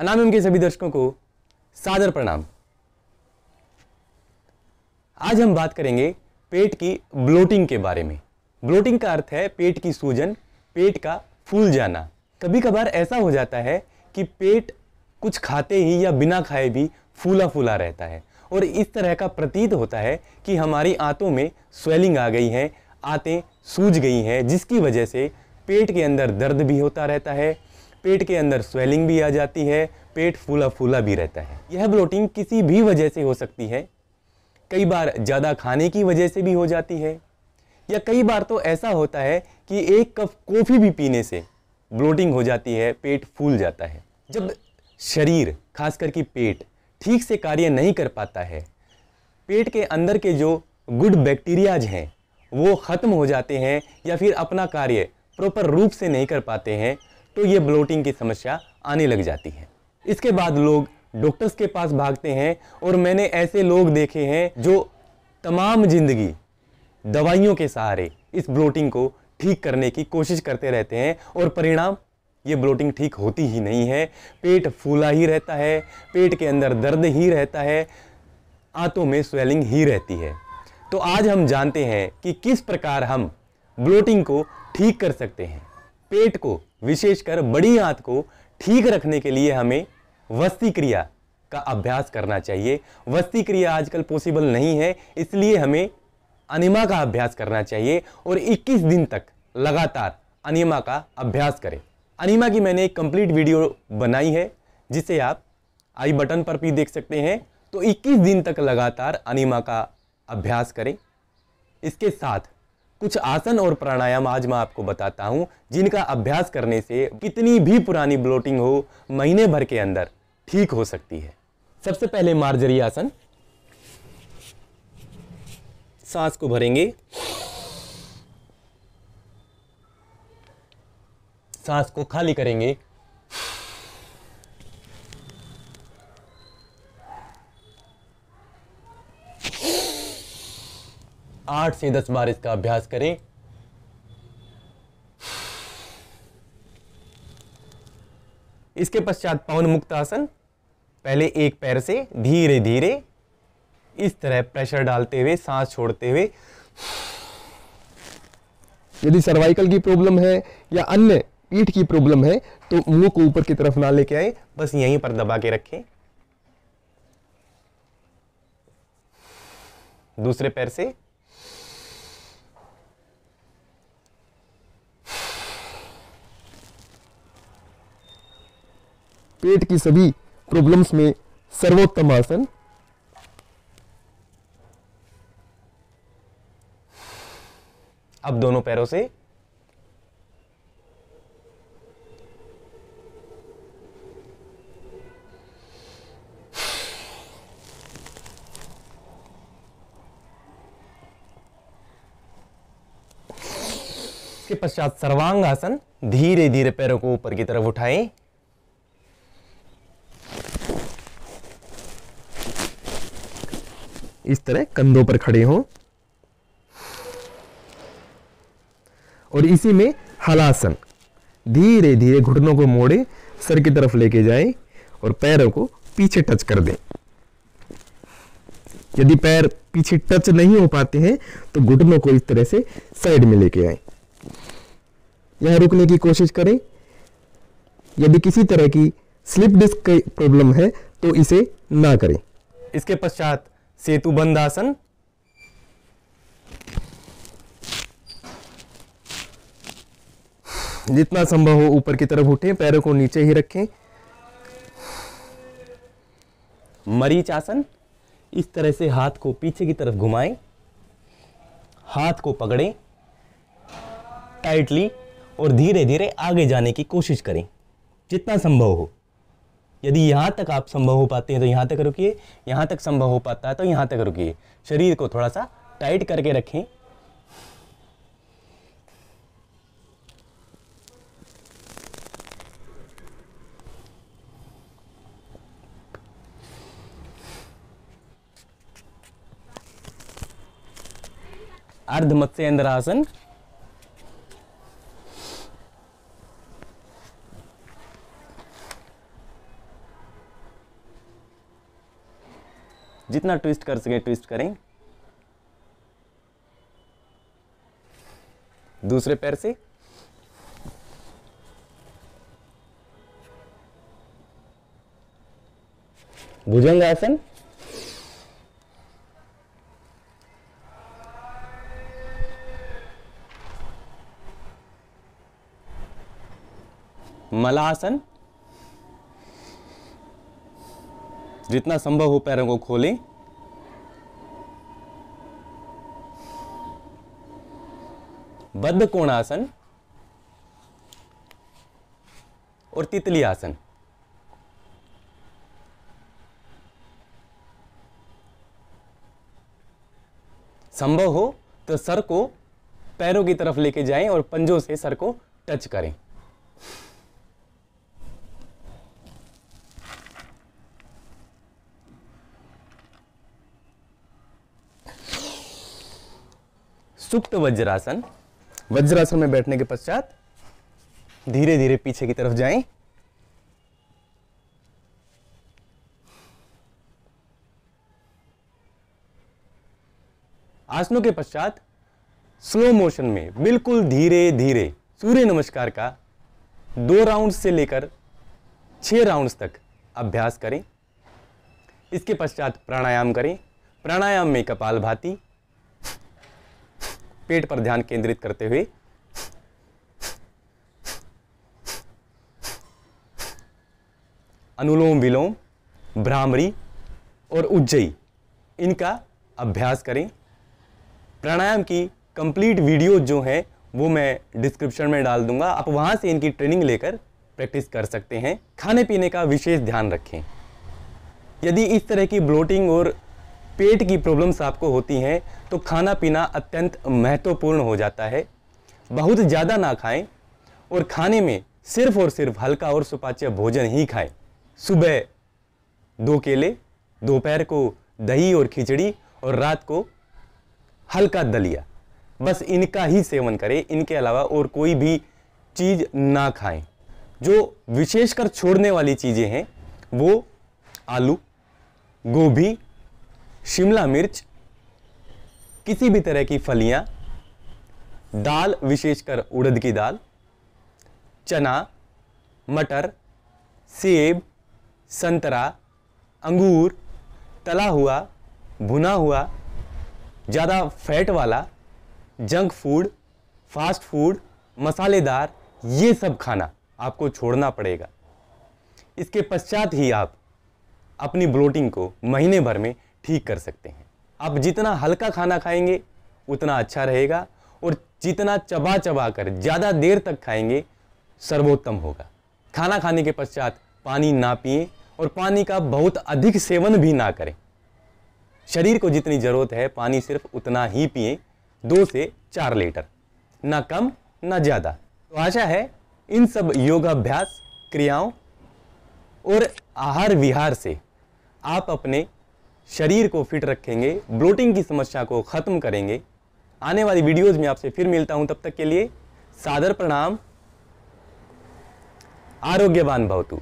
अनामिम के सभी दर्शकों को सादर प्रणाम आज हम बात करेंगे पेट की ब्लोटिंग के बारे में ब्लोटिंग का अर्थ है पेट की सूजन पेट का फूल जाना कभी कभार ऐसा हो जाता है कि पेट कुछ खाते ही या बिना खाए भी फूला फूला रहता है और इस तरह का प्रतीत होता है कि हमारी आंतों में स्वेलिंग आ गई है आंतें सूज गई हैं जिसकी वजह से पेट के अंदर दर्द भी होता रहता है पेट के अंदर स्वेलिंग भी आ जाती है पेट फूला फूला भी रहता है यह ब्लोटिंग किसी भी वजह से हो सकती है कई बार ज़्यादा खाने की वजह से भी हो जाती है या कई बार तो ऐसा होता है कि एक कप कॉफ़ी भी पीने से ब्लोटिंग हो जाती है पेट फूल जाता है जब शरीर खासकर कि पेट ठीक से कार्य नहीं कर पाता है पेट के अंदर के जो गुड बैक्टीरियाज हैं वो ख़त्म हो जाते हैं या फिर अपना कार्य प्रॉपर रूप से नहीं कर पाते हैं तो ये ब्लोटिंग की समस्या आने लग जाती है इसके बाद लोग डॉक्टर्स के पास भागते हैं और मैंने ऐसे लोग देखे हैं जो तमाम ज़िंदगी दवाइयों के सहारे इस ब्लोटिंग को ठीक करने की कोशिश करते रहते हैं और परिणाम ये ब्लोटिंग ठीक होती ही नहीं है पेट फूला ही रहता है पेट के अंदर दर्द ही रहता है आंतों में स्वेलिंग ही रहती है तो आज हम जानते हैं कि किस प्रकार हम ब्लोटिंग को ठीक कर सकते हैं पेट को विशेषकर बड़ी आंत को ठीक रखने के लिए हमें वस्ती क्रिया का अभ्यास करना चाहिए वस्ती क्रिया आजकल पॉसिबल नहीं है इसलिए हमें अनिमा का अभ्यास करना चाहिए और 21 दिन तक लगातार अनिमा का अभ्यास करें अनिमा की मैंने एक कंप्लीट वीडियो बनाई है जिसे आप आई बटन पर भी देख सकते हैं तो 21 दिन तक लगातार अनिमा का अभ्यास करें इसके साथ कुछ आसन और प्राणायाम आज मैं आपको बताता हूँ जिनका अभ्यास करने से कितनी भी पुरानी ब्लोटिंग हो महीने भर के अंदर ठीक हो सकती है सबसे पहले मार्जरी आसन सांस को भरेंगे सांस को खाली करेंगे आठ से दस बार इसका अभ्यास करें इसके पश्चात पवन मुक्त आसन पहले एक पैर से धीरे धीरे इस तरह प्रेशर डालते हुए सांस छोड़ते हुए यदि सर्वाइकल की प्रॉब्लम है या अन्य पीठ की प्रॉब्लम है तो मुंह को ऊपर की तरफ ना लेके आए बस यहीं पर दबा के रखें दूसरे पैर से पेट की सभी प्रॉब्लम्स में सर्वोत्तम आसन अब दोनों पैरों से के पश्चात सर्वांग आसन धीरे धीरे पैरों को ऊपर की तरफ उठाएं इस तरह कंधों पर खड़े हों और इसी में हलासन धीरे धीरे घुटनों को मोड़े सर की तरफ लेके जाए और पैरों को पीछे टच कर दें यदि पैर पीछे टच नहीं हो पाते हैं तो घुटनों को इस तरह से साइड में लेके आए यहां रुकने की कोशिश करें यदि किसी तरह की स्लिप डिस्क की प्रॉब्लम है तो इसे ना करें इसके पश्चात सेतु आसन जितना संभव हो ऊपर की तरफ उठें पैरों को नीचे ही रखें मरीच आसन इस तरह से हाथ को पीछे की तरफ घुमाएं हाथ को पकड़ें टाइटली और धीरे धीरे आगे जाने की कोशिश करें जितना संभव हो यदि यहाँ तक आप संभव हो पाते हैं तो यहाँ तक रुकिए यहाँ तक संभव हो पाता है तो यहाँ तक रुकिए शरीर को थोड़ा सा टाइट करके रखें अर्ध मत्स्य आसन जितना ट्विस्ट कर सके ट्विस्ट करें दूसरे पैर से भुजंग आसन मलासन जितना संभव हो पैरों को खोलें बद्ध कोणासन और तितली आसन संभव हो तो सर को पैरों की तरफ लेके जाएं और पंजों से सर को टच करें सुप्त वज्रासन वज्रासन में बैठने के पश्चात धीरे धीरे पीछे की तरफ जाएं आसनों के पश्चात स्लो मोशन में बिल्कुल धीरे धीरे सूर्य नमस्कार का दो राउंड से लेकर छह राउंड तक अभ्यास करें इसके पश्चात प्राणायाम करें प्राणायाम में कपाल भाती पेट पर ध्यान केंद्रित करते हुए अनुलोम विलोम भ्रामरी और उज्जयी इनका अभ्यास करें प्राणायाम की कंप्लीट वीडियो जो हैं वो मैं डिस्क्रिप्शन में डाल दूंगा आप वहाँ से इनकी ट्रेनिंग लेकर प्रैक्टिस कर सकते हैं खाने पीने का विशेष ध्यान रखें यदि इस तरह की ब्लोटिंग और पेट की प्रॉब्लम्स आपको होती हैं तो खाना पीना अत्यंत महत्वपूर्ण हो जाता है बहुत ज़्यादा ना खाएं और खाने में सिर्फ और सिर्फ हल्का और सुपाच्य भोजन ही खाएं सुबह दो केले दोपहर को दही और खिचड़ी और रात को हल्का दलिया बस इनका ही सेवन करें इनके अलावा और कोई भी चीज़ ना खाएं जो विशेषकर छोड़ने वाली चीज़ें हैं वो आलू गोभी शिमला मिर्च किसी भी तरह की फलियां दाल विशेषकर उड़द की दाल चना मटर सेब संतरा अंगूर तला हुआ भुना हुआ ज़्यादा फैट वाला जंक फूड फास्ट फूड मसालेदार ये सब खाना आपको छोड़ना पड़ेगा इसके पश्चात ही आप अपनी ब्लोटिंग को महीने भर में ठीक कर सकते हैं आप जितना हल्का खाना खाएंगे उतना अच्छा रहेगा और जितना चबा चबा कर ज़्यादा देर तक खाएंगे सर्वोत्तम होगा खाना खाने के पश्चात पानी ना पिए और पानी का बहुत अधिक सेवन भी ना करें शरीर को जितनी ज़रूरत है पानी सिर्फ उतना ही पिए दो से चार लीटर ना कम ना ज़्यादा तो आशा है इन सब योगाभ्यास क्रियाओं और आहार विहार से आप अपने शरीर को फिट रखेंगे ब्लोटिंग की समस्या को ख़त्म करेंगे आने वाली वीडियोस में आपसे फिर मिलता हूं तब तक के लिए सादर प्रणाम आरोग्यवान भवतु